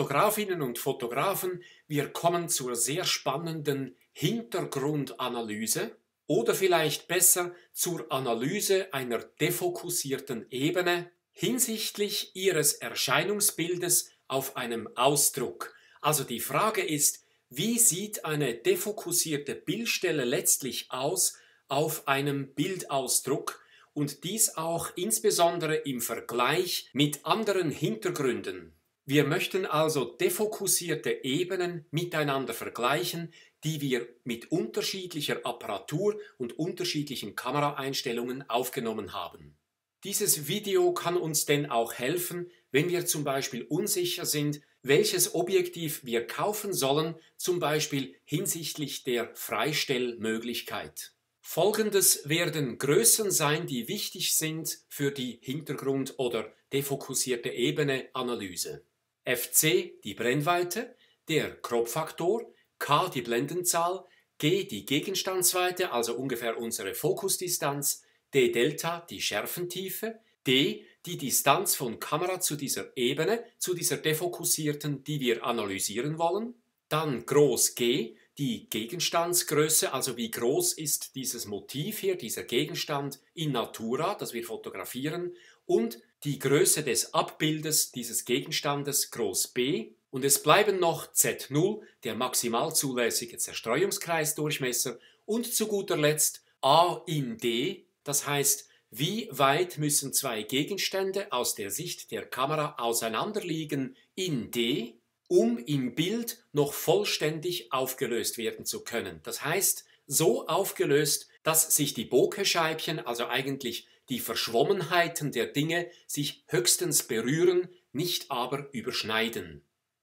Fotografinnen und Fotografen, wir kommen zur sehr spannenden Hintergrundanalyse oder vielleicht besser zur Analyse einer defokussierten Ebene hinsichtlich ihres Erscheinungsbildes auf einem Ausdruck. Also die Frage ist, wie sieht eine defokussierte Bildstelle letztlich aus auf einem Bildausdruck und dies auch insbesondere im Vergleich mit anderen Hintergründen? Wir möchten also defokussierte Ebenen miteinander vergleichen, die wir mit unterschiedlicher Apparatur und unterschiedlichen Kameraeinstellungen aufgenommen haben. Dieses Video kann uns denn auch helfen, wenn wir zum Beispiel unsicher sind, welches Objektiv wir kaufen sollen, zum Beispiel hinsichtlich der Freistellmöglichkeit. Folgendes werden Größen sein, die wichtig sind für die Hintergrund- oder defokussierte Ebene Analyse. FC die Brennweite, der crop K die Blendenzahl, G die Gegenstandsweite, also ungefähr unsere Fokusdistanz, D Delta die Schärfentiefe, D die Distanz von Kamera zu dieser Ebene, zu dieser defokussierten, die wir analysieren wollen, dann groß G die Gegenstandsgröße, also wie groß ist dieses Motiv hier, dieser Gegenstand in Natura, das wir fotografieren, und die Größe des Abbildes dieses Gegenstandes groß B und es bleiben noch Z0, der maximal zulässige Zerstreuungskreisdurchmesser und zu guter Letzt A in D, das heißt, wie weit müssen zwei Gegenstände aus der Sicht der Kamera auseinanderliegen in D, um im Bild noch vollständig aufgelöst werden zu können. Das heißt, so aufgelöst, dass sich die Bokeh-Scheibchen, also eigentlich die Verschwommenheiten der Dinge sich höchstens berühren, nicht aber überschneiden.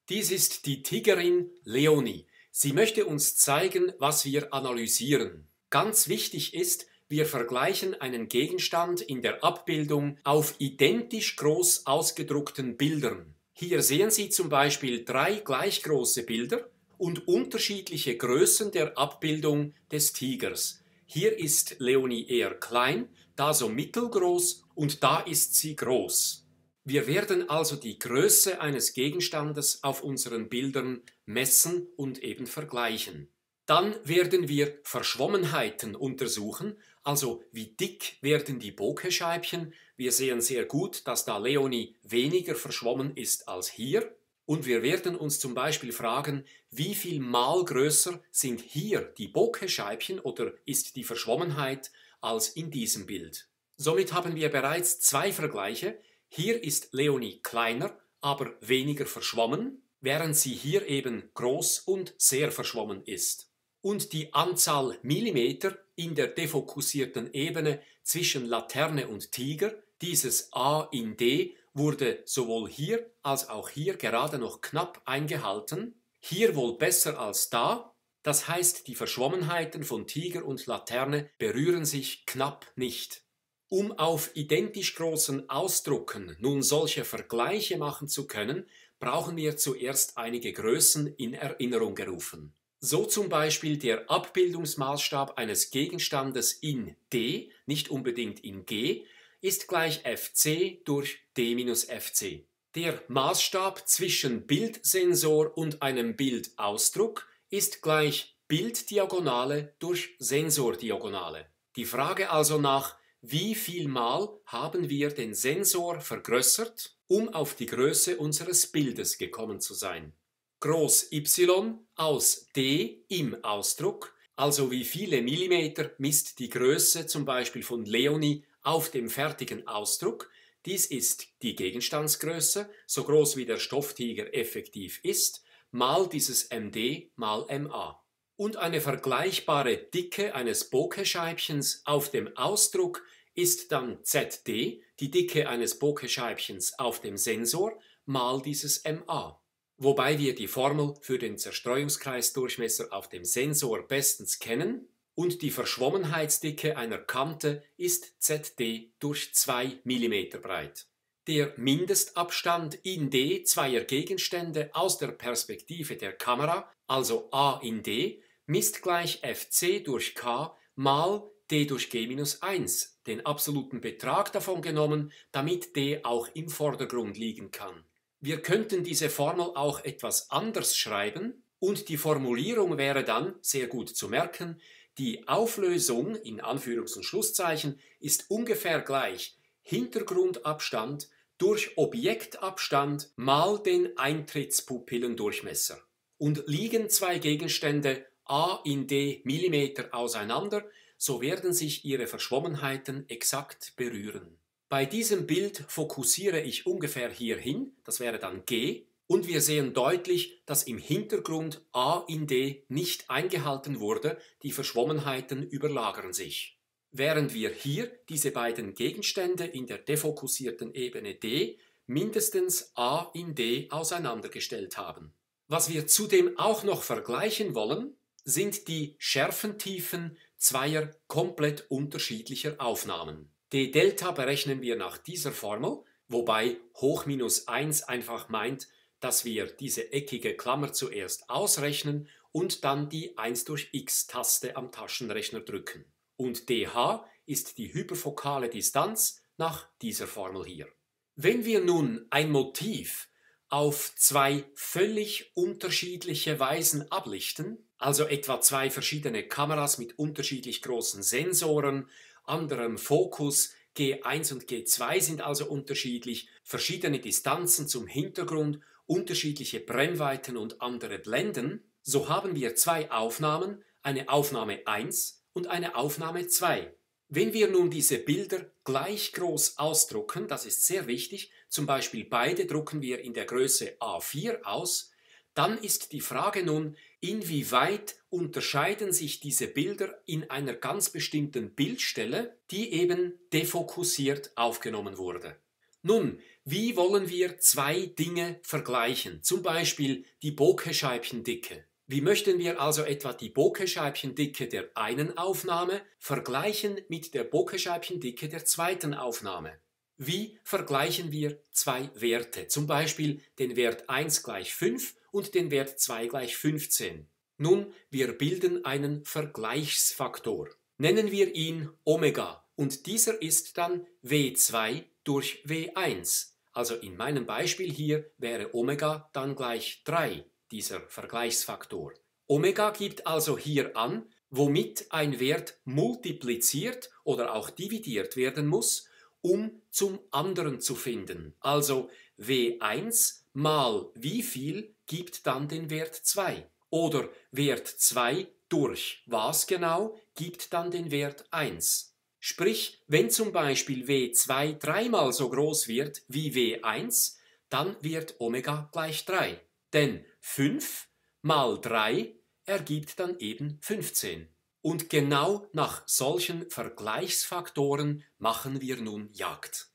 Dies ist die Tigerin Leonie. Sie möchte uns zeigen, was wir analysieren. Ganz wichtig ist, wir vergleichen einen Gegenstand in der Abbildung auf identisch groß ausgedruckten Bildern. Hier sehen Sie zum Beispiel drei gleich große Bilder und unterschiedliche Größen der Abbildung des Tigers. Hier ist Leonie eher klein da so mittelgroß und da ist sie groß. Wir werden also die Größe eines Gegenstandes auf unseren Bildern messen und eben vergleichen. Dann werden wir Verschwommenheiten untersuchen, also wie dick werden die Bokescheibchen. Wir sehen sehr gut, dass da Leonie weniger verschwommen ist als hier. Und wir werden uns zum Beispiel fragen, wie viel mal größer sind hier die Bokescheibchen oder ist die Verschwommenheit als in diesem Bild. Somit haben wir bereits zwei Vergleiche. Hier ist Leonie kleiner, aber weniger verschwommen, während sie hier eben groß und sehr verschwommen ist. Und die Anzahl Millimeter in der defokussierten Ebene zwischen Laterne und Tiger, dieses A in D, wurde sowohl hier als auch hier gerade noch knapp eingehalten, hier wohl besser als da, das heißt, die Verschwommenheiten von Tiger und Laterne berühren sich knapp nicht. Um auf identisch großen Ausdrucken nun solche Vergleiche machen zu können, brauchen wir zuerst einige Größen in Erinnerung gerufen. So zum Beispiel der Abbildungsmaßstab eines Gegenstandes in D, nicht unbedingt in G, ist gleich fc durch d-fc. Der Maßstab zwischen Bildsensor und einem Bildausdruck ist gleich Bilddiagonale durch Sensordiagonale. Die Frage also nach, wie viel Mal haben wir den Sensor vergrößert, um auf die Größe unseres Bildes gekommen zu sein. Groß y aus d im Ausdruck, also wie viele Millimeter misst die Größe zum Beispiel von Leonie auf dem fertigen Ausdruck, dies ist die Gegenstandsgröße, so groß wie der Stofftiger effektiv ist, mal dieses MD mal MA und eine vergleichbare Dicke eines Bokescheibchens auf dem Ausdruck ist dann ZD, die Dicke eines Bokescheibchens auf dem Sensor, mal dieses MA. Wobei wir die Formel für den Zerstreuungskreisdurchmesser auf dem Sensor bestens kennen und die Verschwommenheitsdicke einer Kante ist ZD durch 2 mm breit der Mindestabstand in D zweier Gegenstände aus der Perspektive der Kamera, also A in D, misst gleich fc durch k mal d durch g minus 1, den absoluten Betrag davon genommen, damit d auch im Vordergrund liegen kann. Wir könnten diese Formel auch etwas anders schreiben und die Formulierung wäre dann, sehr gut zu merken, die Auflösung in Anführungs- und Schlusszeichen ist ungefähr gleich Hintergrundabstand durch Objektabstand mal den Eintrittspupillendurchmesser und liegen zwei Gegenstände a in d Millimeter auseinander, so werden sich ihre Verschwommenheiten exakt berühren. Bei diesem Bild fokussiere ich ungefähr hierhin, das wäre dann g, und wir sehen deutlich, dass im Hintergrund a in d nicht eingehalten wurde, die Verschwommenheiten überlagern sich während wir hier diese beiden Gegenstände in der defokussierten Ebene D mindestens A in D auseinandergestellt haben. Was wir zudem auch noch vergleichen wollen, sind die Schärfentiefen zweier komplett unterschiedlicher Aufnahmen. D-Delta berechnen wir nach dieser Formel, wobei hoch minus 1 einfach meint, dass wir diese eckige Klammer zuerst ausrechnen und dann die 1 durch x-Taste am Taschenrechner drücken und dh ist die hyperfokale Distanz nach dieser Formel hier. Wenn wir nun ein Motiv auf zwei völlig unterschiedliche Weisen ablichten, also etwa zwei verschiedene Kameras mit unterschiedlich großen Sensoren, anderem Fokus, G1 und G2 sind also unterschiedlich, verschiedene Distanzen zum Hintergrund, unterschiedliche Brennweiten und andere Blenden, so haben wir zwei Aufnahmen, eine Aufnahme 1 und eine Aufnahme 2. Wenn wir nun diese Bilder gleich groß ausdrucken, das ist sehr wichtig, zum Beispiel beide drucken wir in der Größe A4 aus, dann ist die Frage nun, inwieweit unterscheiden sich diese Bilder in einer ganz bestimmten Bildstelle, die eben defokussiert aufgenommen wurde. Nun, wie wollen wir zwei Dinge vergleichen, zum Beispiel die Bokescheibchendicke wie möchten wir also etwa die Bokescheibchendicke der einen Aufnahme vergleichen mit der Bokescheibchendicke der zweiten Aufnahme? Wie vergleichen wir zwei Werte, zum Beispiel den Wert 1 gleich 5 und den Wert 2 gleich 15? Nun, wir bilden einen Vergleichsfaktor. Nennen wir ihn Omega und dieser ist dann W2 durch W1. Also in meinem Beispiel hier wäre Omega dann gleich 3 dieser Vergleichsfaktor. Omega gibt also hier an, womit ein Wert multipliziert oder auch dividiert werden muss, um zum anderen zu finden. Also W1 mal wie viel gibt dann den Wert 2? Oder Wert 2 durch was genau gibt dann den Wert 1? Sprich, wenn zum Beispiel W2 dreimal so groß wird wie W1, dann wird Omega gleich 3. Denn 5 mal 3 ergibt dann eben 15. Und genau nach solchen Vergleichsfaktoren machen wir nun Jagd.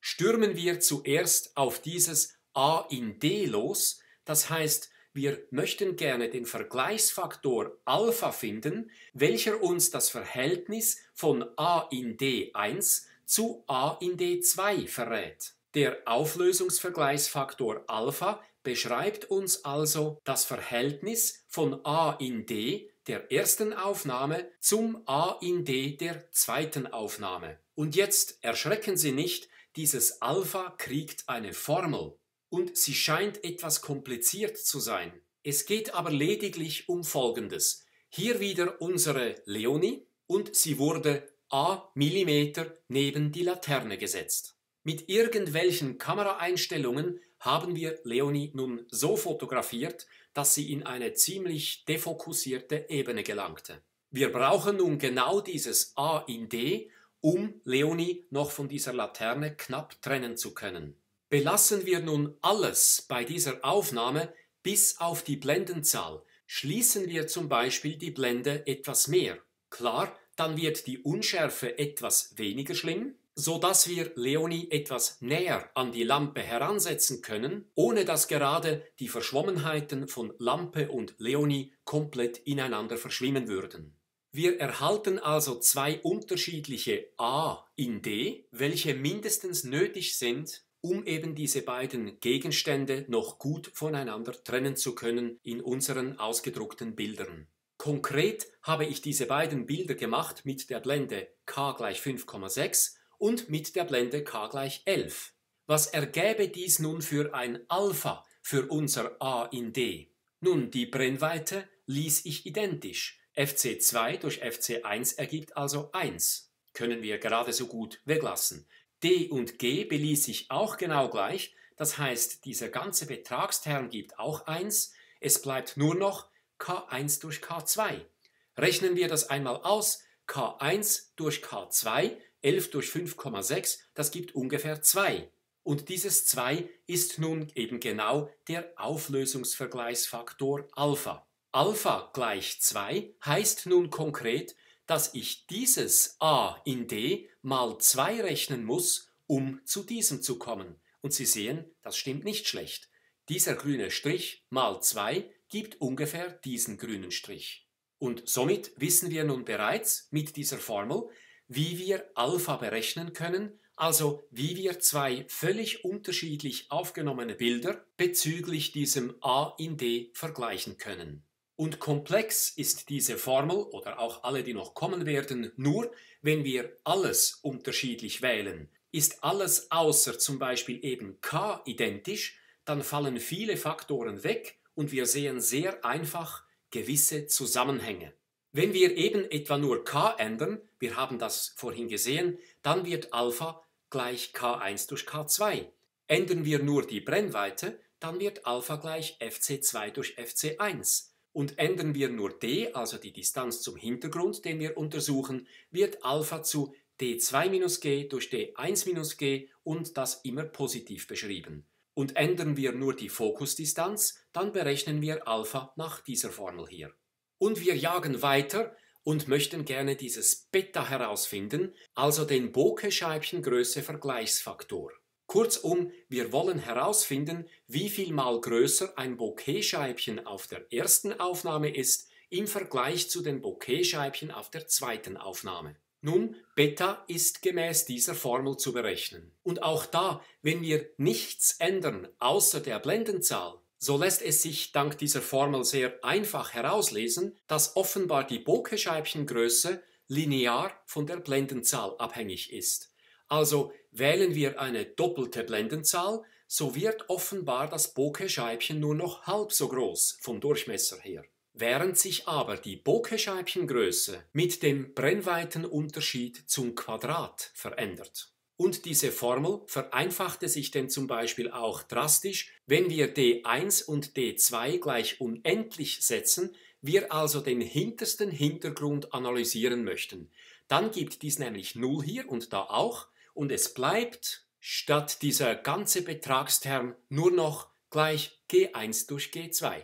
Stürmen wir zuerst auf dieses A in D los, das heißt, wir möchten gerne den Vergleichsfaktor Alpha finden, welcher uns das Verhältnis von A in D1 zu A in D2 verrät. Der Auflösungsvergleichsfaktor Alpha beschreibt uns also das Verhältnis von A in D der ersten Aufnahme zum A in D der zweiten Aufnahme. Und jetzt erschrecken Sie nicht, dieses Alpha kriegt eine Formel und sie scheint etwas kompliziert zu sein. Es geht aber lediglich um Folgendes. Hier wieder unsere Leonie und sie wurde a Millimeter neben die Laterne gesetzt. Mit irgendwelchen Kameraeinstellungen haben wir Leonie nun so fotografiert, dass sie in eine ziemlich defokussierte Ebene gelangte. Wir brauchen nun genau dieses A in D, um Leonie noch von dieser Laterne knapp trennen zu können. Belassen wir nun alles bei dieser Aufnahme bis auf die Blendenzahl. Schließen wir zum Beispiel die Blende etwas mehr. Klar, dann wird die Unschärfe etwas weniger schlimm, sodass wir Leonie etwas näher an die Lampe heransetzen können, ohne dass gerade die Verschwommenheiten von Lampe und Leonie komplett ineinander verschwimmen würden. Wir erhalten also zwei unterschiedliche A in D, welche mindestens nötig sind, um eben diese beiden Gegenstände noch gut voneinander trennen zu können in unseren ausgedruckten Bildern. Konkret habe ich diese beiden Bilder gemacht mit der Blende K gleich 5,6 und mit der Blende k gleich 11. Was ergäbe dies nun für ein Alpha für unser A in D? Nun, die Brennweite ließ ich identisch. FC2 durch FC1 ergibt also 1. Können wir gerade so gut weglassen. D und G beließ ich auch genau gleich. Das heißt, dieser ganze Betragsterm gibt auch 1. Es bleibt nur noch K1 durch K2. Rechnen wir das einmal aus. K1 durch K2 11 durch 5,6, das gibt ungefähr 2. Und dieses 2 ist nun eben genau der Auflösungsvergleichsfaktor Alpha. Alpha gleich 2 heißt nun konkret, dass ich dieses a in d mal 2 rechnen muss, um zu diesem zu kommen. Und Sie sehen, das stimmt nicht schlecht. Dieser grüne Strich mal 2 gibt ungefähr diesen grünen Strich. Und somit wissen wir nun bereits mit dieser Formel, wie wir Alpha berechnen können, also wie wir zwei völlig unterschiedlich aufgenommene Bilder bezüglich diesem A in D vergleichen können. Und komplex ist diese Formel oder auch alle, die noch kommen werden, nur wenn wir alles unterschiedlich wählen. Ist alles außer zum Beispiel eben k identisch, dann fallen viele Faktoren weg und wir sehen sehr einfach gewisse Zusammenhänge. Wenn wir eben etwa nur k ändern, wir haben das vorhin gesehen, dann wird Alpha gleich k1 durch k2. Ändern wir nur die Brennweite, dann wird Alpha gleich fc2 durch fc1. Und ändern wir nur d, also die Distanz zum Hintergrund, den wir untersuchen, wird Alpha zu d2-g durch d1-g und das immer positiv beschrieben. Und ändern wir nur die Fokusdistanz, dann berechnen wir Alpha nach dieser Formel hier. Und wir jagen weiter und möchten gerne dieses Beta herausfinden, also den Bokeh-Scheibchengröße-Vergleichsfaktor. Kurzum, wir wollen herausfinden, wie viel mal größer ein Bokeh-Scheibchen auf der ersten Aufnahme ist im Vergleich zu den Bokeh-Scheibchen auf der zweiten Aufnahme. Nun, Beta ist gemäß dieser Formel zu berechnen. Und auch da, wenn wir nichts ändern außer der Blendenzahl, so lässt es sich dank dieser Formel sehr einfach herauslesen, dass offenbar die Bokescheibchengröße linear von der Blendenzahl abhängig ist. Also wählen wir eine doppelte Blendenzahl, so wird offenbar das Bokescheibchen nur noch halb so groß vom Durchmesser her. Während sich aber die Bokescheibchengröße mit dem Brennweitenunterschied zum Quadrat verändert. Und diese Formel vereinfachte sich denn zum Beispiel auch drastisch, wenn wir d1 und d2 gleich unendlich setzen, wir also den hintersten Hintergrund analysieren möchten. Dann gibt dies nämlich 0 hier und da auch und es bleibt statt dieser ganze Betragsterm nur noch gleich g1 durch g2.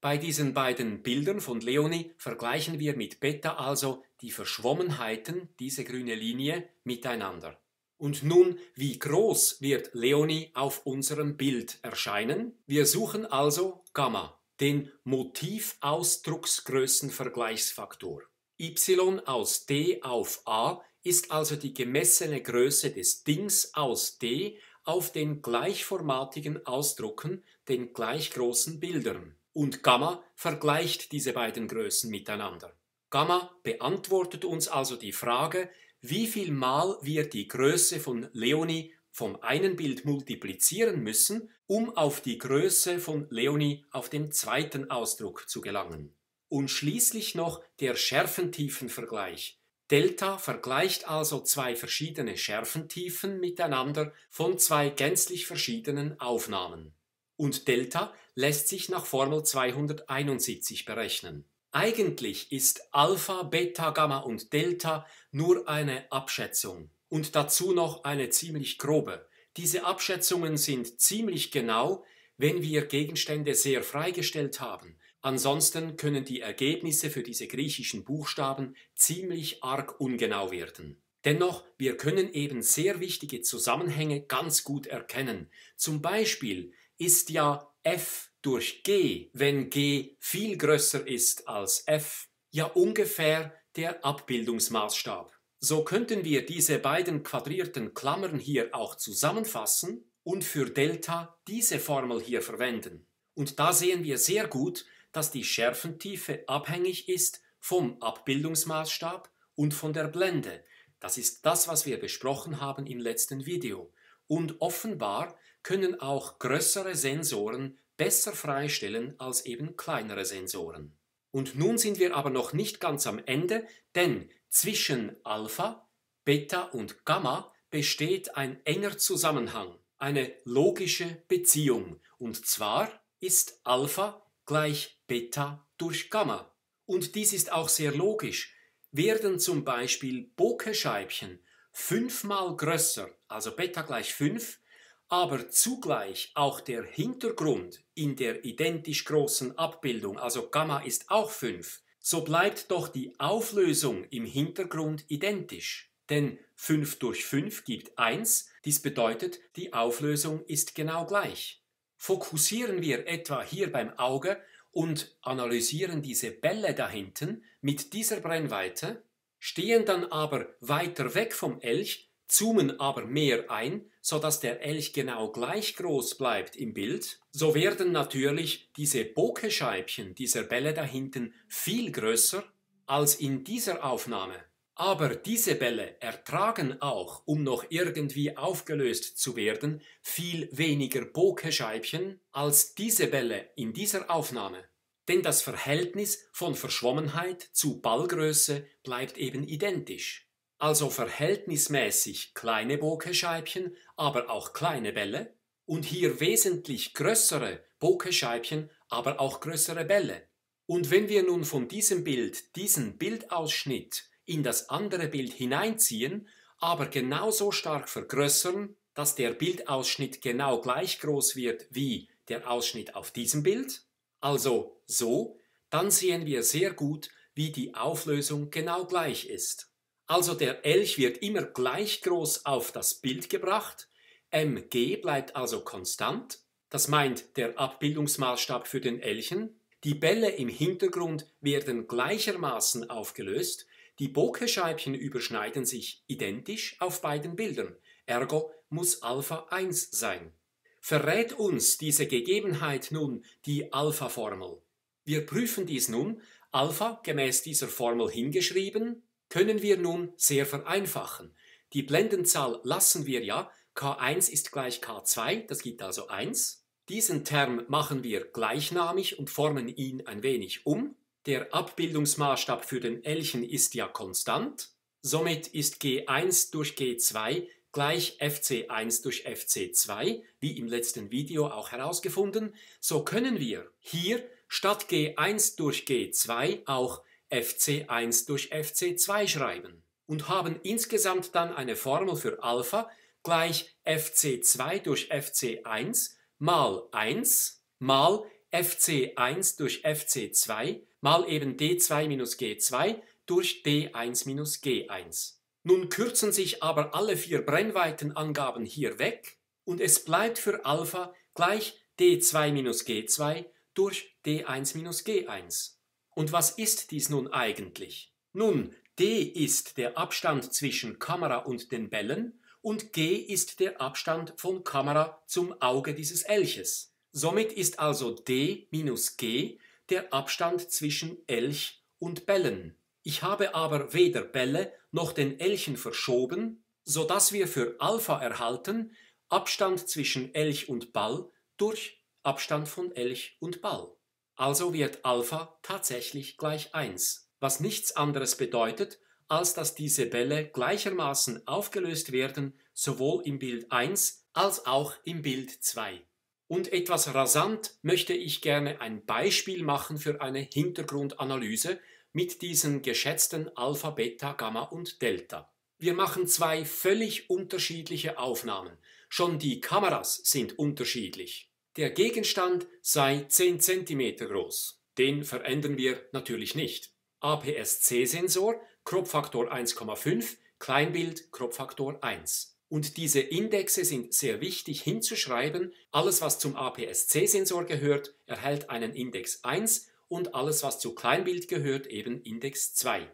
Bei diesen beiden Bildern von Leonie vergleichen wir mit Beta also die Verschwommenheiten, diese grüne Linie, miteinander. Und nun, wie groß wird Leonie auf unserem Bild erscheinen? Wir suchen also Gamma, den Motivausdrucksgrößenvergleichsfaktor. Y aus D auf A ist also die gemessene Größe des Dings aus D auf den gleichformatigen Ausdrucken, den gleich großen Bildern. Und Gamma vergleicht diese beiden Größen miteinander. Gamma beantwortet uns also die Frage, wie viel Mal wir die Größe von Leonie vom einen Bild multiplizieren müssen, um auf die Größe von Leonie auf dem zweiten Ausdruck zu gelangen. Und schließlich noch der Schärfentiefenvergleich. Delta vergleicht also zwei verschiedene Schärfentiefen miteinander von zwei gänzlich verschiedenen Aufnahmen. Und Delta lässt sich nach Formel 271 berechnen. Eigentlich ist Alpha, Beta, Gamma und Delta nur eine Abschätzung und dazu noch eine ziemlich grobe. Diese Abschätzungen sind ziemlich genau, wenn wir Gegenstände sehr freigestellt haben. Ansonsten können die Ergebnisse für diese griechischen Buchstaben ziemlich arg ungenau werden. Dennoch, wir können eben sehr wichtige Zusammenhänge ganz gut erkennen. Zum Beispiel ist ja f durch g, wenn g viel größer ist als f, ja ungefähr der Abbildungsmaßstab. So könnten wir diese beiden quadrierten Klammern hier auch zusammenfassen und für Delta diese Formel hier verwenden. Und da sehen wir sehr gut, dass die Schärfentiefe abhängig ist vom Abbildungsmaßstab und von der Blende. Das ist das, was wir besprochen haben im letzten Video. Und offenbar können auch größere Sensoren besser freistellen als eben kleinere Sensoren. Und nun sind wir aber noch nicht ganz am Ende, denn zwischen Alpha, Beta und Gamma besteht ein enger Zusammenhang, eine logische Beziehung. Und zwar ist Alpha gleich Beta durch Gamma. Und dies ist auch sehr logisch. Werden zum Beispiel Bokescheibchen fünfmal größer, also Beta gleich 5, aber zugleich auch der Hintergrund in der identisch großen Abbildung, also Gamma ist auch 5, so bleibt doch die Auflösung im Hintergrund identisch. Denn 5 durch 5 gibt 1, dies bedeutet, die Auflösung ist genau gleich. Fokussieren wir etwa hier beim Auge und analysieren diese Bälle da hinten mit dieser Brennweite, stehen dann aber weiter weg vom Elch zoomen aber mehr ein, sodass der Elch genau gleich groß bleibt im Bild, so werden natürlich diese Bokescheibchen dieser Bälle da hinten viel größer als in dieser Aufnahme. Aber diese Bälle ertragen auch, um noch irgendwie aufgelöst zu werden, viel weniger Bokescheibchen als diese Bälle in dieser Aufnahme. Denn das Verhältnis von Verschwommenheit zu Ballgröße bleibt eben identisch also verhältnismäßig kleine Bokescheibchen, aber auch kleine Bälle und hier wesentlich größere Bokescheibchen, aber auch größere Bälle. Und wenn wir nun von diesem Bild diesen Bildausschnitt in das andere Bild hineinziehen, aber genauso stark vergrößern, dass der Bildausschnitt genau gleich groß wird wie der Ausschnitt auf diesem Bild, also so, dann sehen wir sehr gut, wie die Auflösung genau gleich ist. Also der Elch wird immer gleich groß auf das Bild gebracht, mg bleibt also konstant, das meint der Abbildungsmaßstab für den Elchen, die Bälle im Hintergrund werden gleichermaßen aufgelöst, die Bokescheibchen überschneiden sich identisch auf beiden Bildern, ergo muss Alpha 1 sein. Verrät uns diese Gegebenheit nun die Alpha-Formel. Wir prüfen dies nun, Alpha gemäß dieser Formel hingeschrieben, können wir nun sehr vereinfachen. Die Blendenzahl lassen wir ja. K1 ist gleich K2, das gibt also 1. Diesen Term machen wir gleichnamig und formen ihn ein wenig um. Der Abbildungsmaßstab für den Elchen ist ja konstant. Somit ist G1 durch G2 gleich FC1 durch FC2, wie im letzten Video auch herausgefunden. So können wir hier statt G1 durch G2 auch FC1 durch FC2 schreiben und haben insgesamt dann eine Formel für Alpha gleich FC2 durch FC1 mal 1 mal FC1 durch FC2 mal eben D2 minus G2 durch D1 minus G1. Nun kürzen sich aber alle vier Brennweitenangaben hier weg und es bleibt für Alpha gleich D2 minus G2 durch D1 minus G1. Und was ist dies nun eigentlich? Nun, d ist der Abstand zwischen Kamera und den Bällen und g ist der Abstand von Kamera zum Auge dieses Elches. Somit ist also d minus g der Abstand zwischen Elch und Bällen. Ich habe aber weder Bälle noch den Elchen verschoben, so dass wir für Alpha erhalten Abstand zwischen Elch und Ball durch Abstand von Elch und Ball. Also wird Alpha tatsächlich gleich 1, was nichts anderes bedeutet, als dass diese Bälle gleichermaßen aufgelöst werden, sowohl im Bild 1 als auch im Bild 2. Und etwas rasant möchte ich gerne ein Beispiel machen für eine Hintergrundanalyse mit diesen geschätzten Alpha, Beta, Gamma und Delta. Wir machen zwei völlig unterschiedliche Aufnahmen. Schon die Kameras sind unterschiedlich. Der Gegenstand sei 10 cm groß. Den verändern wir natürlich nicht. APS-C-Sensor, Kropffaktor 1,5, Kleinbild, Kropffaktor 1. Und diese Indexe sind sehr wichtig hinzuschreiben. Alles, was zum APS-C-Sensor gehört, erhält einen Index 1 und alles, was zu Kleinbild gehört, eben Index 2.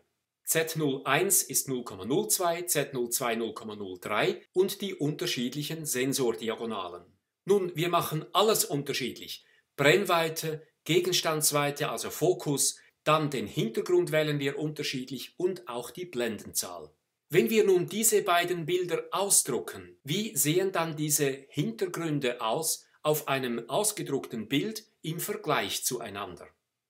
Z01 ist 0,02, Z02 0,03 und die unterschiedlichen Sensordiagonalen. Nun, wir machen alles unterschiedlich. Brennweite, Gegenstandsweite, also Fokus, dann den Hintergrund wählen wir unterschiedlich und auch die Blendenzahl. Wenn wir nun diese beiden Bilder ausdrucken, wie sehen dann diese Hintergründe aus auf einem ausgedruckten Bild im Vergleich zueinander?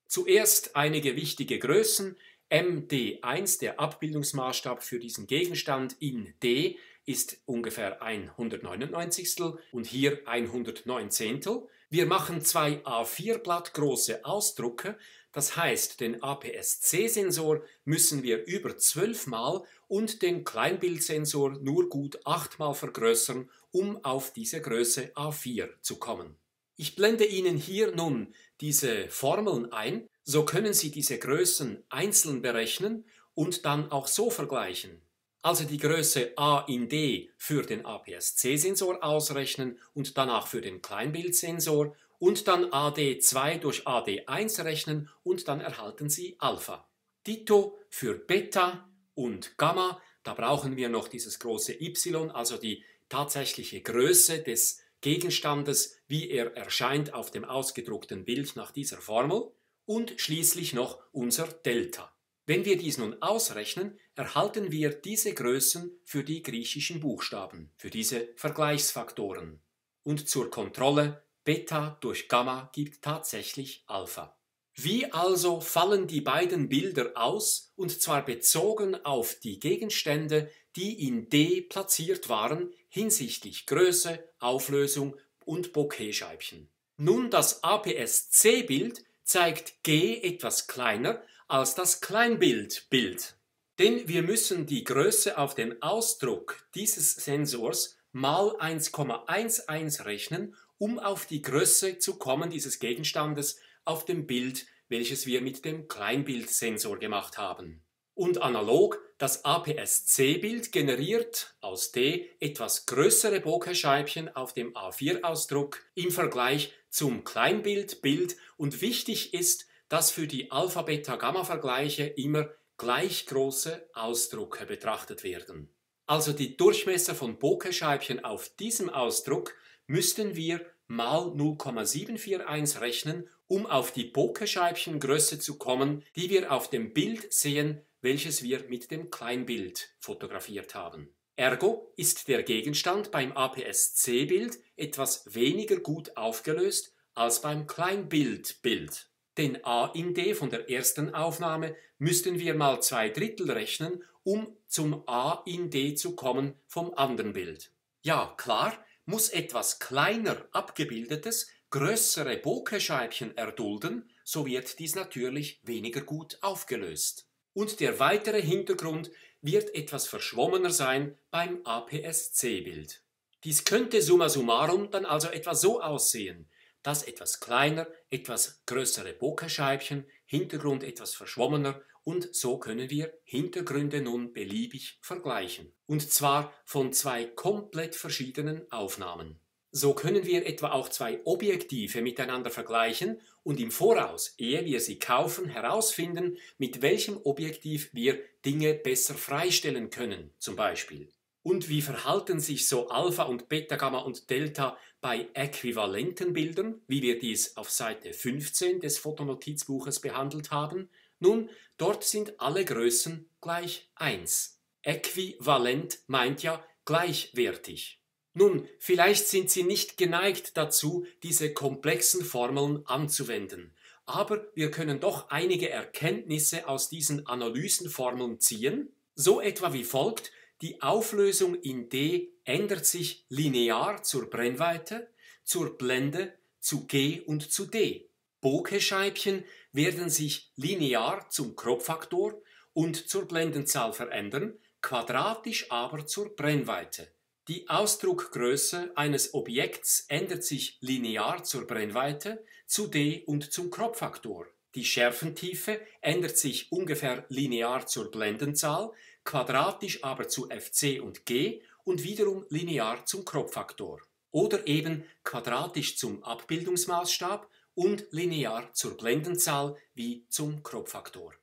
Zuerst einige wichtige Größen. MD1, der Abbildungsmaßstab für diesen Gegenstand in D, ist ungefähr 199 und hier 119. Wir machen zwei A4-Blatt große Ausdrucke, das heißt, den APS-C-Sensor müssen wir über 12 Mal und den Kleinbildsensor nur gut 8 Mal vergrößern, um auf diese Größe A4 zu kommen. Ich blende Ihnen hier nun diese Formeln ein, so können Sie diese Größen einzeln berechnen und dann auch so vergleichen also die Größe A in D für den APS-C-Sensor ausrechnen und danach für den Kleinbildsensor und dann AD2 durch AD1 rechnen und dann erhalten Sie Alpha. Dito für Beta und Gamma, da brauchen wir noch dieses große Y, also die tatsächliche Größe des Gegenstandes, wie er erscheint auf dem ausgedruckten Bild nach dieser Formel und schließlich noch unser Delta. Wenn wir dies nun ausrechnen, erhalten wir diese Größen für die griechischen Buchstaben, für diese Vergleichsfaktoren. Und zur Kontrolle, Beta durch Gamma gibt tatsächlich Alpha. Wie also fallen die beiden Bilder aus, und zwar bezogen auf die Gegenstände, die in D platziert waren hinsichtlich Größe, Auflösung und bokeh Nun das APS-C-Bild zeigt G etwas kleiner als das Kleinbild Bild. Denn wir müssen die Größe auf dem Ausdruck dieses Sensors mal 1,11 rechnen, um auf die Größe zu kommen dieses Gegenstandes auf dem Bild, welches wir mit dem Kleinbildsensor gemacht haben. Und analog, das APS-C-Bild generiert aus D etwas größere bokeh auf dem A4-Ausdruck im Vergleich zum Kleinbild-Bild. und wichtig ist, dass für die Alpha-Beta-Gamma-Vergleiche immer gleich große Ausdrucke betrachtet werden. Also die Durchmesser von Bokeh-Scheibchen auf diesem Ausdruck müssten wir mal 0,741 rechnen, um auf die Bokeh-Scheibchengröße zu kommen, die wir auf dem Bild sehen, welches wir mit dem Kleinbild fotografiert haben. Ergo ist der Gegenstand beim APS-C-Bild etwas weniger gut aufgelöst als beim Kleinbildbild. bild den A in D von der ersten Aufnahme müssten wir mal zwei Drittel rechnen, um zum A in D zu kommen vom anderen Bild. Ja, klar, muss etwas kleiner abgebildetes größere Bokescheibchen erdulden, so wird dies natürlich weniger gut aufgelöst. Und der weitere Hintergrund wird etwas verschwommener sein beim APS-C-Bild. Dies könnte summa summarum dann also etwa so aussehen das etwas kleiner, etwas größere Pokerscheibchen, Hintergrund etwas verschwommener und so können wir Hintergründe nun beliebig vergleichen. Und zwar von zwei komplett verschiedenen Aufnahmen. So können wir etwa auch zwei Objektive miteinander vergleichen und im Voraus, ehe wir sie kaufen, herausfinden, mit welchem Objektiv wir Dinge besser freistellen können, zum Beispiel. Und wie verhalten sich so Alpha und Beta, Gamma und Delta bei äquivalenten Bildern, wie wir dies auf Seite 15 des Fotonotizbuches behandelt haben? Nun, dort sind alle Größen gleich 1. Äquivalent meint ja gleichwertig. Nun, vielleicht sind Sie nicht geneigt dazu, diese komplexen Formeln anzuwenden, aber wir können doch einige Erkenntnisse aus diesen Analysenformeln ziehen, so etwa wie folgt, die Auflösung in D ändert sich linear zur Brennweite, zur Blende, zu G und zu D. Bokeh-Scheibchen werden sich linear zum Kropffaktor und zur Blendenzahl verändern, quadratisch aber zur Brennweite. Die Ausdruckgröße eines Objekts ändert sich linear zur Brennweite, zu D und zum Kropffaktor. Die Schärfentiefe ändert sich ungefähr linear zur Blendenzahl, quadratisch aber zu fc und g und wiederum linear zum Kropffaktor. Oder eben quadratisch zum Abbildungsmaßstab und linear zur Blendenzahl wie zum Kropffaktor.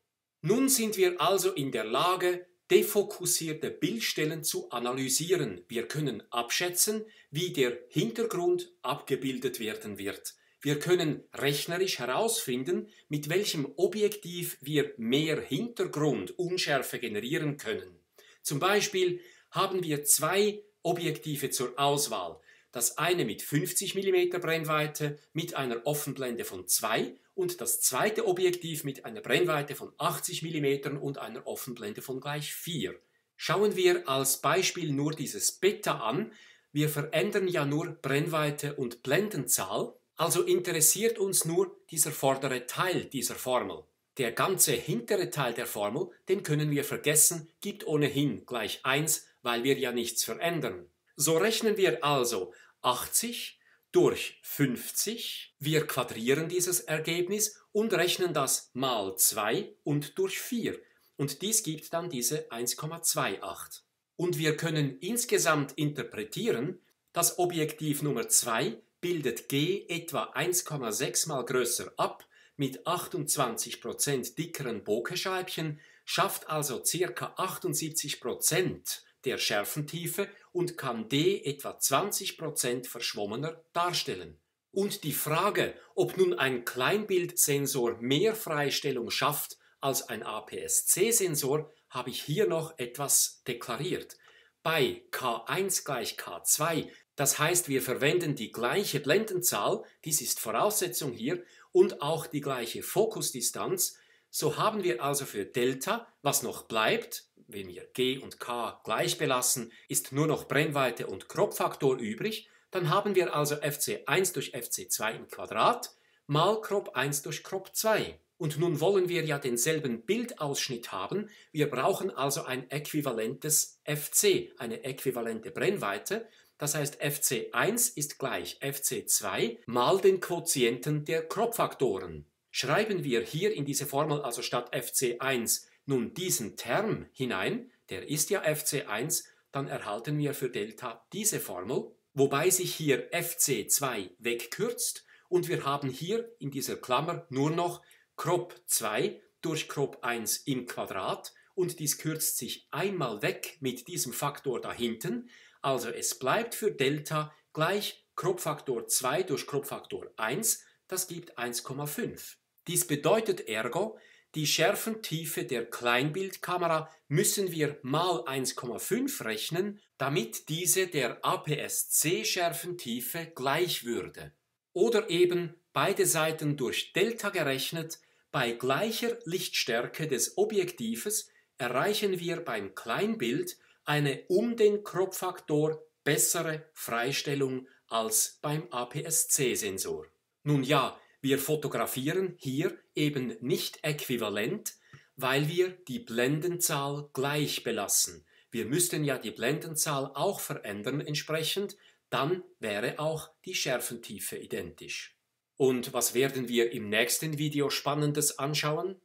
Nun sind wir also in der Lage, defokussierte Bildstellen zu analysieren. Wir können abschätzen, wie der Hintergrund abgebildet werden wird. Wir können rechnerisch herausfinden, mit welchem Objektiv wir mehr Hintergrundunschärfe generieren können. Zum Beispiel haben wir zwei Objektive zur Auswahl. Das eine mit 50 mm Brennweite mit einer Offenblende von 2 und das zweite Objektiv mit einer Brennweite von 80 mm und einer Offenblende von gleich 4. Schauen wir als Beispiel nur dieses Beta an. Wir verändern ja nur Brennweite und Blendenzahl also interessiert uns nur dieser vordere Teil dieser Formel. Der ganze hintere Teil der Formel, den können wir vergessen, gibt ohnehin gleich 1, weil wir ja nichts verändern. So rechnen wir also 80 durch 50, wir quadrieren dieses Ergebnis und rechnen das mal 2 und durch 4. Und dies gibt dann diese 1,28. Und wir können insgesamt interpretieren, dass Objektiv Nummer 2 bildet G etwa 1,6 mal größer ab mit 28% dickeren Bokescheibchen, schafft also ca. 78% der Schärfentiefe und kann D etwa 20% verschwommener darstellen. Und die Frage, ob nun ein Kleinbildsensor mehr Freistellung schafft als ein APS-C-Sensor, habe ich hier noch etwas deklariert. Bei K1 gleich K2 das heißt, wir verwenden die gleiche Blendenzahl, dies ist Voraussetzung hier, und auch die gleiche Fokusdistanz. So haben wir also für Delta, was noch bleibt, wenn wir G und K gleich belassen, ist nur noch Brennweite und crop übrig, dann haben wir also FC1 durch FC2 im Quadrat mal Krop 1 durch Krop 2. Und nun wollen wir ja denselben Bildausschnitt haben. Wir brauchen also ein äquivalentes FC, eine äquivalente Brennweite. Das heißt, FC1 ist gleich FC2 mal den Quotienten der Kropffaktoren. Schreiben wir hier in diese Formel also statt FC1 nun diesen Term hinein, der ist ja FC1, dann erhalten wir für Delta diese Formel, wobei sich hier FC2 wegkürzt und wir haben hier in dieser Klammer nur noch Krop 2 durch Krop 1 im Quadrat und dies kürzt sich einmal weg mit diesem Faktor da hinten, also es bleibt für Delta gleich Kruppfaktor 2 durch Kruppfaktor 1, das gibt 1,5. Dies bedeutet ergo, die Schärfentiefe der Kleinbildkamera müssen wir mal 1,5 rechnen, damit diese der APS-C-Schärfentiefe gleich würde. Oder eben beide Seiten durch Delta gerechnet, bei gleicher Lichtstärke des Objektives erreichen wir beim Kleinbild eine um den Kropffaktor bessere Freistellung als beim APS-C-Sensor. Nun ja, wir fotografieren hier eben nicht äquivalent, weil wir die Blendenzahl gleich belassen. Wir müssten ja die Blendenzahl auch verändern entsprechend, dann wäre auch die Schärfentiefe identisch. Und was werden wir im nächsten Video Spannendes anschauen?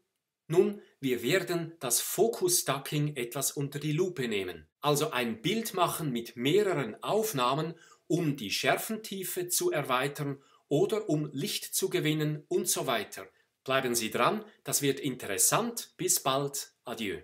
Nun, wir werden das Focus-Stacking etwas unter die Lupe nehmen, also ein Bild machen mit mehreren Aufnahmen, um die Schärfentiefe zu erweitern oder um Licht zu gewinnen und so weiter. Bleiben Sie dran, das wird interessant. Bis bald. Adieu.